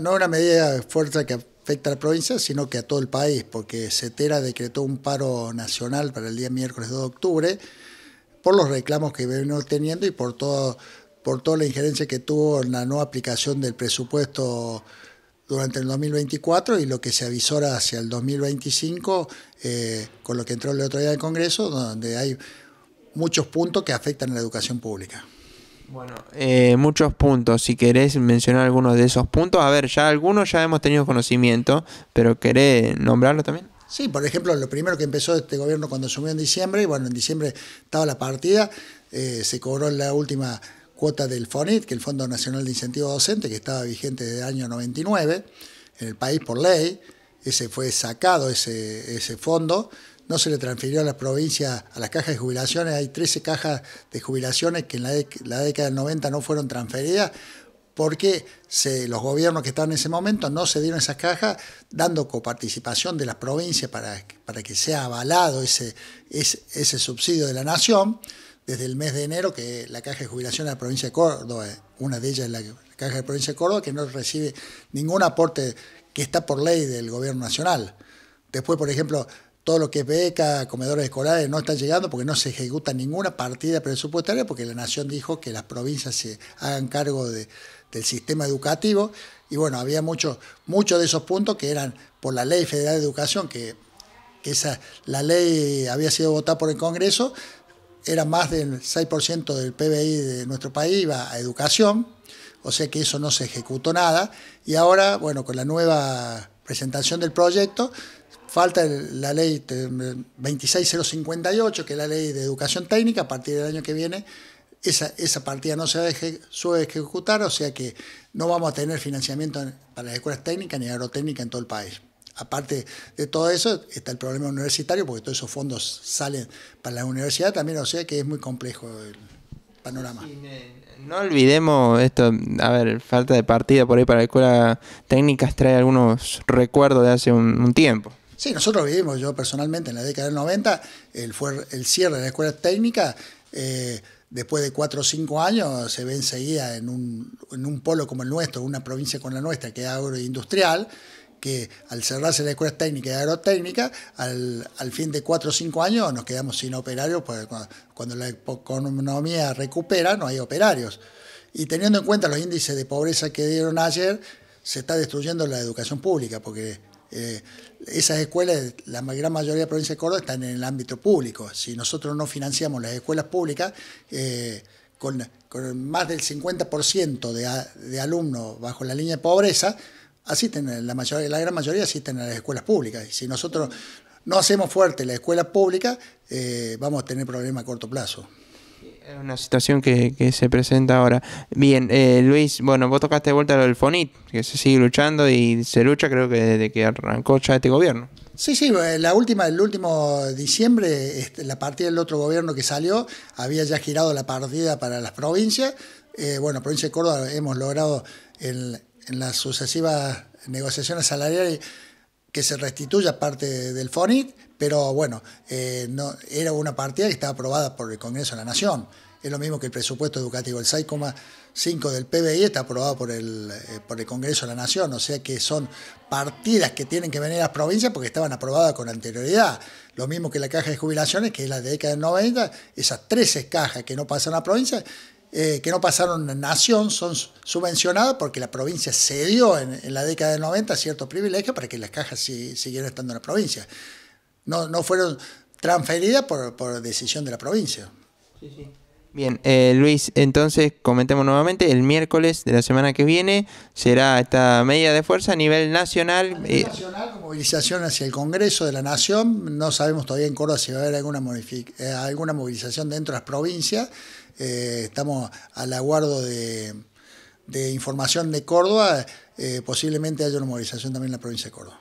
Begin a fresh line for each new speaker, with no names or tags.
No una medida fuerte que afecta a la provincia, sino que a todo el país, porque CETERA decretó un paro nacional para el día miércoles 2 de octubre por los reclamos que venimos teniendo y por, todo, por toda la injerencia que tuvo en la no aplicación del presupuesto durante el 2024 y lo que se avisora hacia el 2025, eh, con lo que entró el otro día el Congreso, donde hay muchos puntos que afectan a la educación pública.
Bueno, eh, muchos puntos. Si querés mencionar algunos de esos puntos, a ver, ya algunos ya hemos tenido conocimiento, pero ¿querés nombrarlo también?
Sí, por ejemplo, lo primero que empezó este gobierno cuando asumió en diciembre, y bueno, en diciembre estaba la partida, eh, se cobró la última cuota del FONIT, que es el Fondo Nacional de Incentivo Docente, que estaba vigente desde el año 99 en el país por ley, ese fue sacado ese, ese fondo no se le transfirió a las provincias, a las cajas de jubilaciones. Hay 13 cajas de jubilaciones que en la, década del 90 no fueron transferidas porque los gobiernos que estaban en ese momento no se dieron esas cajas, dando coparticipación de las provincias para, para que sea avalado ese, subsidio de la nación. Desde el mes de enero que la Caja de Jubilación de la provincia de Córdoba, una de ellas es la, la Caja de la provincia de Córdoba, que no recibe ningún aporte que está por ley del gobierno nacional. Después, por ejemplo, todo lo que es beca, comedores escolares, no está llegando porque no se ejecuta ninguna partida presupuestaria porque la Nación dijo que las provincias se hagan cargo de, del sistema educativo. Y bueno, había muchos de esos puntos que eran por la Ley Federal de Educación, que, esa, la ley había sido votada por el Congreso, era más del 6% del PBI de nuestro país va a educación, o sea que eso no se ejecutó nada. Y ahora, bueno, con la nueva presentación del proyecto, Falta la ley 26058, que es la ley de educación técnica, a partir del año que viene esa, esa partida no se va a suele ejecutar, o sea que no vamos a tener financiamiento para las escuelas técnicas ni agrotécnicas en todo el país. Aparte de todo eso, está el problema universitario, porque todos esos fondos salen para la universidad también, o sea que es muy complejo el panorama.
No olvidemos esto, a ver, falta de partida por ahí para la escuela técnicas trae algunos recuerdos de hace un tiempo.
Sí, nosotros vivimos, yo personalmente en la década del 90, el, el cierre de la escuela técnica. Eh, después de cuatro o cinco años se ve enseguida en un, en un polo como el nuestro, una provincia como la nuestra, que es agroindustrial, que al cerrarse la escuela técnica y agrotécnica, al, fin de cuatro o cinco años nos quedamos sin operarios, porque cuando, cuando la economía recupera no hay operarios. Y teniendo en cuenta los índices de pobreza que dieron ayer, se está destruyendo la educación pública, porque eh, esas escuelas, la gran mayoría de provincias provincia de Córdoba están en el ámbito público. Si nosotros no financiamos las escuelas públicas, eh, con, más del 50% de, de, alumnos bajo la línea de pobreza, asisten, la, la gran mayoría asisten a las escuelas públicas. Y si nosotros no hacemos fuerte la escuela pública, eh, vamos a tener problemas a corto plazo. Es una
situación que, que, se presenta ahora. Bien, eh, Luis, bueno, vos tocaste de vuelta lo del FONIT, que se sigue luchando y se lucha creo que desde que arrancó ya este gobierno.
Sí, sí, eh, la última, el último diciembre, este, la partida del otro gobierno que salió había ya girado la partida para las provincias. Eh, bueno, provincia de Córdoba hemos logrado en las sucesivas negociaciones salariales que se restituya parte del FONIT, pero bueno, eh, era una partida que estaba aprobada por el Congreso de la Nación. Es lo mismo que el presupuesto educativo, el 6,5 del PBI está aprobado por el, eh, por el Congreso de la Nación, o sea que son partidas que tienen que venir a las provincias porque estaban aprobadas con anterioridad. Lo mismo que la caja de jubilaciones, que es la de década del 90, esas 13 cajas que no pasan a la provincia, eh, que no pasaron a nación son subvencionadas porque la provincia cedió en, la década del 90 ciertos privilegios para que las cajas siguieran estando en la provincia. No, no fueron transferidas por, por decisión de la provincia.
Bien, eh, Luis, entonces comentemos nuevamente, el miércoles de la semana que viene será esta medida de fuerza a nivel nacional. A eh, nacional,
movilización hacia el Congreso de la Nación, no sabemos todavía en Córdoba si va a haber alguna, eh, alguna movilización dentro de las provincias, estamos al aguardo de, de información de Córdoba, posiblemente haya una movilización también en la provincia de Córdoba.